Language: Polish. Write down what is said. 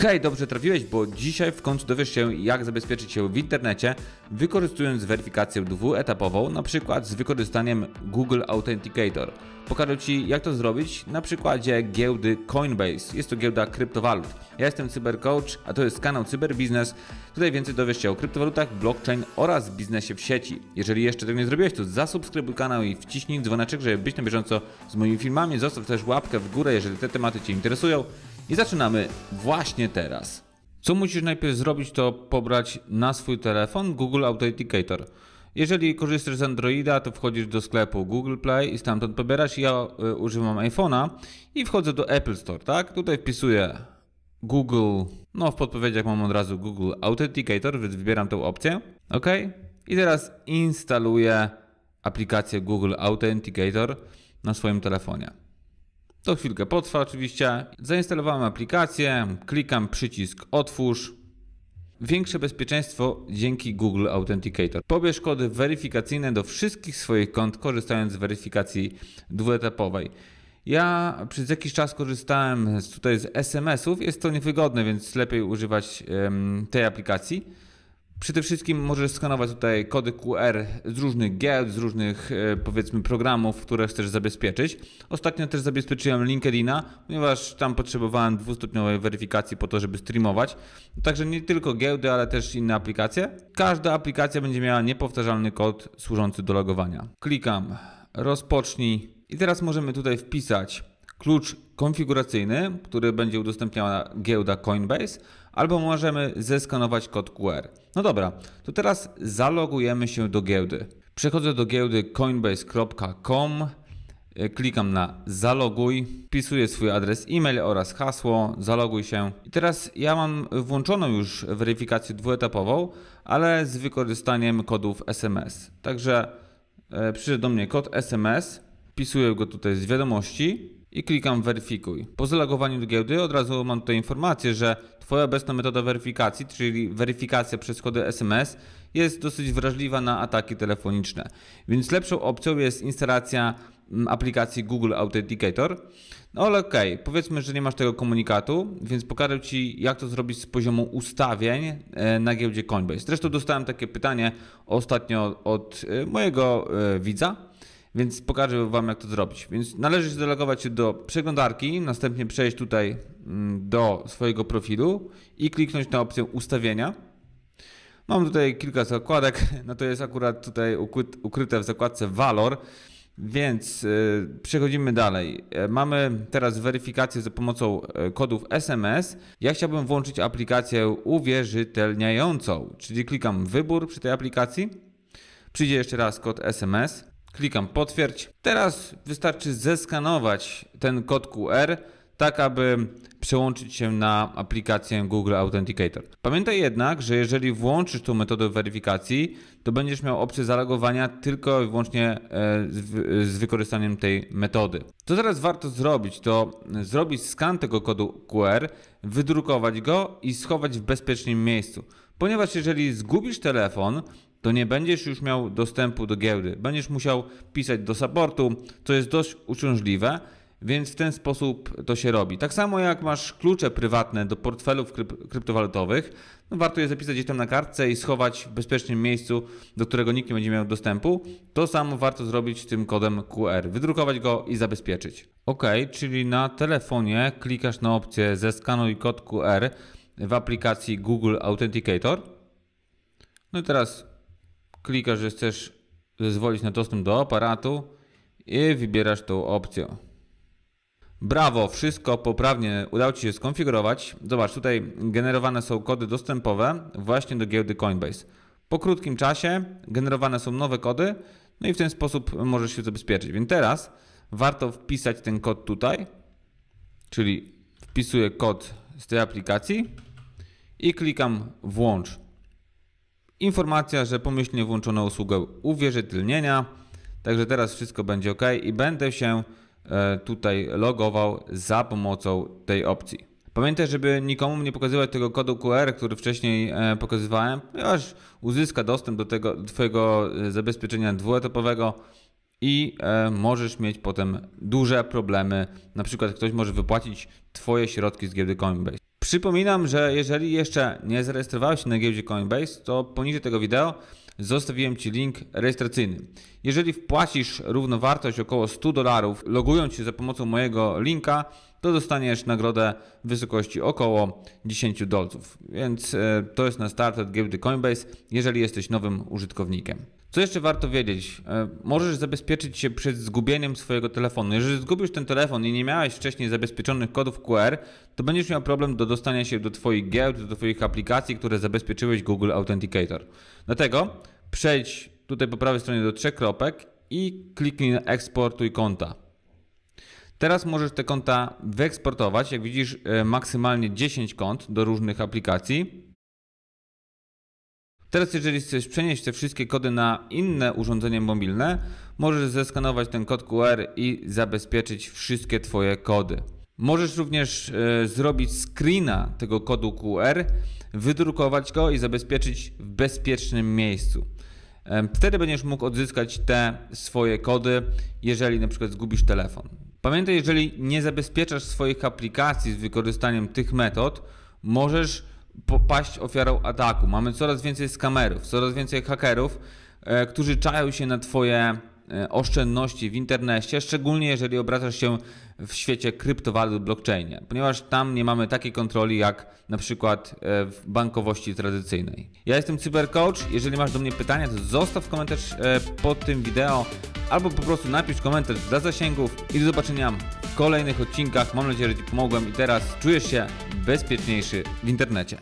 Hej, dobrze trafiłeś, bo dzisiaj w końcu dowiesz się, jak zabezpieczyć się w internecie, wykorzystując weryfikację dwuetapową, na przykład z wykorzystaniem Google Authenticator. Pokażę Ci, jak to zrobić na przykładzie giełdy Coinbase. Jest to giełda kryptowalut. Ja jestem CyberCoach, a to jest kanał Cyberbiznes. Tutaj więcej dowiesz się o kryptowalutach, blockchain oraz biznesie w sieci. Jeżeli jeszcze tego nie zrobiłeś, to zasubskrybuj kanał i wciśnij dzwoneczek, żeby być na bieżąco z moimi filmami. Zostaw też łapkę w górę, jeżeli te tematy Cię interesują. I zaczynamy właśnie teraz. Co musisz najpierw zrobić, to pobrać na swój telefon Google Authenticator. Jeżeli korzystasz z Androida, to wchodzisz do sklepu Google Play i stamtąd pobierasz. Ja y, używam iPhone'a i wchodzę do Apple Store, tak? Tutaj wpisuję Google, no w podpowiedziach mam od razu Google Authenticator, więc wybieram tę opcję. OK. I teraz instaluję aplikację Google Authenticator na swoim telefonie. To chwilkę potrwa oczywiście. Zainstalowałem aplikację, klikam przycisk otwórz. Większe bezpieczeństwo dzięki Google Authenticator. Pobierz kody weryfikacyjne do wszystkich swoich kont, korzystając z weryfikacji dwuetapowej. Ja przez jakiś czas korzystałem z, tutaj z SMS-ów. Jest to niewygodne, więc lepiej używać um, tej aplikacji. Przede wszystkim możesz skanować tutaj kody QR z różnych giełd, z różnych e, powiedzmy programów, które chcesz zabezpieczyć. Ostatnio też zabezpieczyłem LinkedIna, ponieważ tam potrzebowałem dwustopniowej weryfikacji po to, żeby streamować. Także nie tylko giełdy, ale też inne aplikacje. Każda aplikacja będzie miała niepowtarzalny kod służący do logowania. Klikam rozpocznij i teraz możemy tutaj wpisać klucz konfiguracyjny, który będzie udostępniała giełda Coinbase, albo możemy zeskanować kod QR. No dobra, to teraz zalogujemy się do giełdy. Przechodzę do giełdy coinbase.com, e, klikam na zaloguj, wpisuję swój adres e-mail oraz hasło, zaloguj się. I teraz ja mam włączoną już weryfikację dwuetapową, ale z wykorzystaniem kodów SMS. Także e, przyszedł do mnie kod SMS, wpisuję go tutaj z wiadomości i klikam weryfikuj. Po zalogowaniu do giełdy od razu mam tutaj informację, że Twoja obecna metoda weryfikacji, czyli weryfikacja przez kody SMS, jest dosyć wrażliwa na ataki telefoniczne. Więc lepszą opcją jest instalacja mm, aplikacji Google Authenticator. No ale okej, powiedzmy, że nie masz tego komunikatu, więc pokażę Ci, jak to zrobić z poziomu ustawień e, na giełdzie Coinbase. Zresztą dostałem takie pytanie ostatnio od e, mojego e, widza, więc pokażę Wam, jak to zrobić. Więc należy zalogować się do przeglądarki, następnie przejść tutaj mm, do swojego profilu i kliknąć na opcję ustawienia. Mam tutaj kilka zakładek, no to jest akurat tutaj ukryte w zakładce walor, więc e, przechodzimy dalej. E, mamy teraz weryfikację za pomocą e, kodów SMS. Ja chciałbym włączyć aplikację uwierzytelniającą, czyli klikam wybór przy tej aplikacji. Przyjdzie jeszcze raz kod SMS. Klikam potwierdź. Teraz wystarczy zeskanować ten kod QR, tak aby przełączyć się na aplikację Google Authenticator. Pamiętaj jednak, że jeżeli włączysz tą metodę weryfikacji, to będziesz miał opcję zalogowania tylko i wyłącznie e, z wykorzystaniem tej metody. Co teraz warto zrobić, to zrobić skan tego kodu QR, wydrukować go i schować w bezpiecznym miejscu. Ponieważ jeżeli zgubisz telefon, to nie będziesz już miał dostępu do giełdy. Będziesz musiał pisać do supportu, co jest dość uciążliwe, więc w ten sposób to się robi. Tak samo jak masz klucze prywatne do portfelów kryp kryptowalutowych, no warto je zapisać gdzieś tam na kartce i schować w bezpiecznym miejscu, do którego nikt nie będzie miał dostępu. To samo warto zrobić tym kodem QR, wydrukować go i zabezpieczyć. OK, czyli na telefonie klikasz na opcję zeskanuj kod QR w aplikacji Google Authenticator. No i teraz klikasz, że chcesz zezwolić na dostęp do aparatu i wybierasz tą opcję. Brawo, wszystko poprawnie udało Ci się skonfigurować. Zobacz, tutaj generowane są kody dostępowe właśnie do giełdy Coinbase. Po krótkim czasie generowane są nowe kody, no i w ten sposób możesz się zabezpieczyć. Więc teraz warto wpisać ten kod tutaj, czyli wpisuję kod z tej aplikacji i klikam włącz. Informacja, że pomyślnie włączono usługę uwierzytelnienia, także teraz wszystko będzie ok i będę się e, tutaj logował za pomocą tej opcji. Pamiętaj, żeby nikomu nie pokazywać tego kodu QR, który wcześniej e, pokazywałem, ponieważ uzyska dostęp do tego do Twojego e, zabezpieczenia dwuetapowego i możesz mieć potem duże problemy. Na przykład ktoś może wypłacić Twoje środki z giełdy Coinbase. Przypominam, że jeżeli jeszcze nie zarejestrowałeś się na giełdzie Coinbase, to poniżej tego wideo zostawiłem Ci link rejestracyjny. Jeżeli wpłacisz równowartość około 100 dolarów, logując się za pomocą mojego linka, to dostaniesz nagrodę w wysokości około 10 dolców. Więc e, to jest na start od giełdy Coinbase, jeżeli jesteś nowym użytkownikiem. Co jeszcze warto wiedzieć? E, możesz zabezpieczyć się przed zgubieniem swojego telefonu. Jeżeli zgubisz ten telefon i nie miałeś wcześniej zabezpieczonych kodów QR, to będziesz miał problem do dostania się do Twoich giełd, do Twoich aplikacji, które zabezpieczyłeś Google Authenticator. Dlatego przejdź tutaj po prawej stronie do trzech kropek i kliknij na eksportuj konta. Teraz możesz te konta wyeksportować. Jak widzisz, e, maksymalnie 10 kont do różnych aplikacji. Teraz, jeżeli chcesz przenieść te wszystkie kody na inne urządzenie mobilne, możesz zeskanować ten kod QR i zabezpieczyć wszystkie Twoje kody. Możesz również e, zrobić screena tego kodu QR, wydrukować go i zabezpieczyć w bezpiecznym miejscu. E, wtedy będziesz mógł odzyskać te swoje kody, jeżeli na przykład zgubisz telefon. Pamiętaj, jeżeli nie zabezpieczasz swoich aplikacji z wykorzystaniem tych metod, możesz paść ofiarą ataku. Mamy coraz więcej skamerów, coraz więcej hakerów, e, którzy czają się na Twoje e, oszczędności w internecie, szczególnie jeżeli obracasz się w świecie kryptowalut blockchainie, ponieważ tam nie mamy takiej kontroli jak na przykład e, w bankowości tradycyjnej. Ja jestem CyberCoach, jeżeli masz do mnie pytania, to zostaw komentarz pod tym wideo albo po prostu napisz komentarz dla zasięgów i do zobaczenia w kolejnych odcinkach. Mam nadzieję, że Ci pomogłem i teraz czujesz się bezpieczniejszy w internecie.